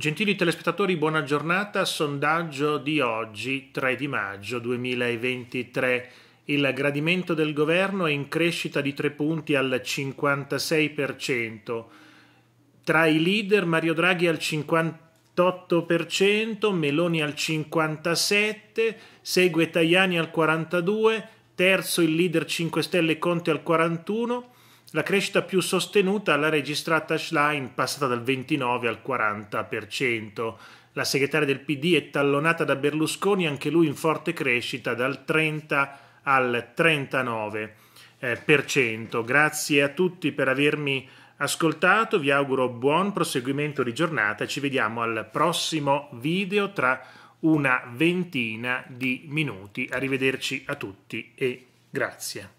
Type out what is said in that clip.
Gentili telespettatori, buona giornata. Sondaggio di oggi, 3 di maggio 2023. Il gradimento del governo è in crescita di 3 punti al 56%. Tra i leader Mario Draghi al 58%, Meloni al 57%, segue Tajani al 42%, terzo il leader 5 Stelle Conte al 41%, la crescita più sostenuta l'ha registrata Schlein, passata dal 29 al 40%. La segretaria del PD è tallonata da Berlusconi, anche lui in forte crescita, dal 30 al 39%. Eh, grazie a tutti per avermi ascoltato, vi auguro buon proseguimento di giornata ci vediamo al prossimo video tra una ventina di minuti. Arrivederci a tutti e grazie.